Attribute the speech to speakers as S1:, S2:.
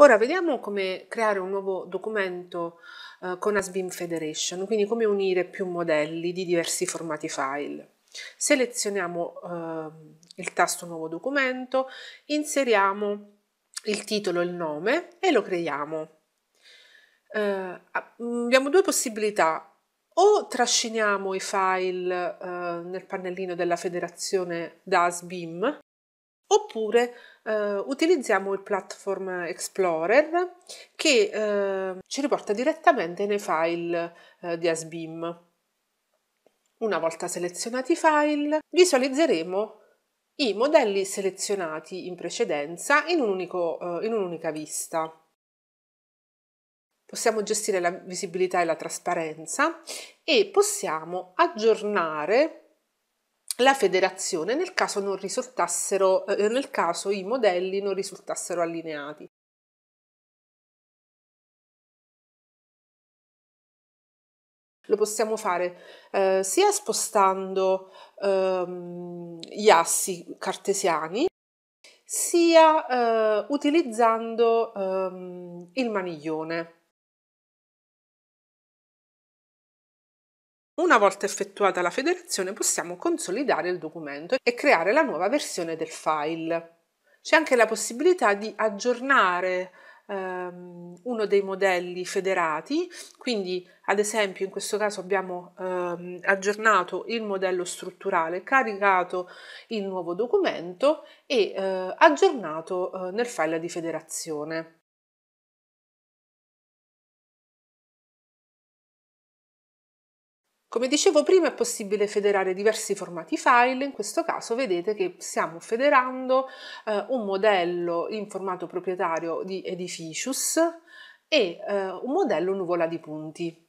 S1: Ora vediamo come creare un nuovo documento eh, con Asbim Federation, quindi come unire più modelli di diversi formati file. Selezioniamo eh, il tasto nuovo documento, inseriamo il titolo, e il nome e lo creiamo. Eh, mm, abbiamo due possibilità, o trasciniamo i file eh, nel pannellino della federazione da Asbim, oppure eh, utilizziamo il Platform Explorer che eh, ci riporta direttamente nei file eh, di Asbeam. Una volta selezionati i file, visualizzeremo i modelli selezionati in precedenza in, un unico, eh, in un'unica vista. Possiamo gestire la visibilità e la trasparenza e possiamo aggiornare la federazione nel caso, eh, nel caso i modelli non risultassero allineati. Lo possiamo fare eh, sia spostando ehm, gli assi cartesiani, sia eh, utilizzando ehm, il maniglione. Una volta effettuata la federazione possiamo consolidare il documento e creare la nuova versione del file. C'è anche la possibilità di aggiornare ehm, uno dei modelli federati, quindi ad esempio in questo caso abbiamo ehm, aggiornato il modello strutturale, caricato il nuovo documento e eh, aggiornato eh, nel file di federazione. Come dicevo prima è possibile federare diversi formati file, in questo caso vedete che stiamo federando eh, un modello in formato proprietario di Edificius e eh, un modello nuvola di punti.